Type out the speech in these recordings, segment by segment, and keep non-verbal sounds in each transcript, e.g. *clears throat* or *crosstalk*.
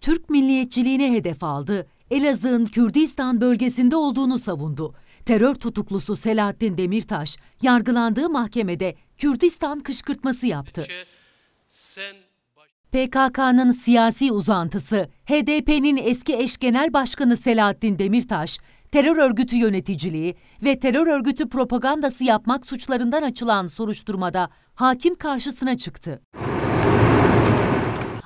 Türk milliyetçiliğini hedef aldı, Elazığ'ın Kürdistan bölgesinde olduğunu savundu. Terör tutuklusu Selahattin Demirtaş yargılandığı mahkemede Kürdistan kışkırtması yaptı. PKK'nın siyasi uzantısı, HDP'nin eski eş genel başkanı Selahattin Demirtaş, terör örgütü yöneticiliği ve terör örgütü propagandası yapmak suçlarından açılan soruşturmada hakim karşısına çıktı.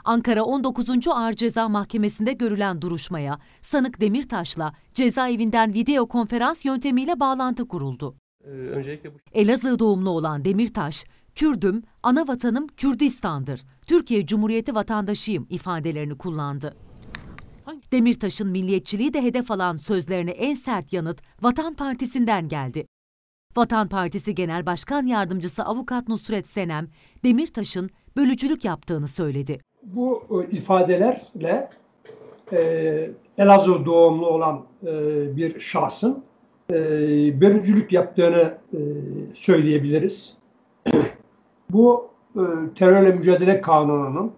Ankara 19. Ağır Ceza Mahkemesi'nde görülen duruşmaya sanık Demirtaş'la cezaevinden video konferans yöntemiyle bağlantı kuruldu. Ee, öncelikle bu... Elazığ doğumlu olan Demirtaş, Kürdüm, ana vatanım Kürdistan'dır. Türkiye Cumhuriyeti vatandaşıyım ifadelerini kullandı. Demirtaş'ın milliyetçiliği de hedef alan sözlerine en sert yanıt Vatan Partisi'nden geldi. Vatan Partisi Genel Başkan Yardımcısı Avukat Nusret Senem, Demirtaş'ın bölücülük yaptığını söyledi bu e, ifadelerle e, Elazığ doğumlu olan e, bir şahsın e, bölücülük yaptığını e, söyleyebiliriz. *clears throat* bu e, terörle mücadele kanununun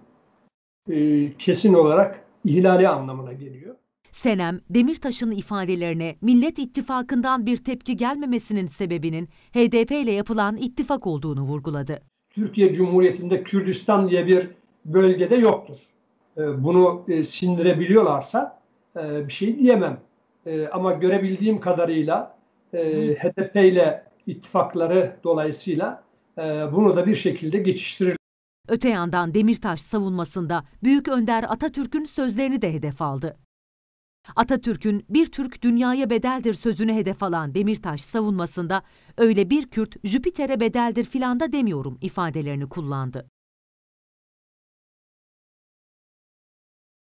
e, kesin olarak ihlali anlamına geliyor. Senem, Demirtaş'ın ifadelerine Millet İttifakı'ndan bir tepki gelmemesinin sebebinin HDP ile yapılan ittifak olduğunu vurguladı. Türkiye Cumhuriyeti'nde Kürdistan diye bir bölgede yoktur. E, bunu e, sindirebiliyorlarsa e, bir şey diyemem. ama görebildiğim kadarıyla HDP ile ittifakları dolayısıyla bunu da bir şekilde geçiştirir. Öte yandan Demirtaş savunmasında Büyük Önder Atatürk'ün sözlerini de hedef aldı. Atatürk'ün bir Türk dünyaya bedeldir sözünü hedef alan Demirtaş savunmasında öyle bir Kürt Jüpiter'e bedeldir filan da demiyorum ifadelerini kullandı.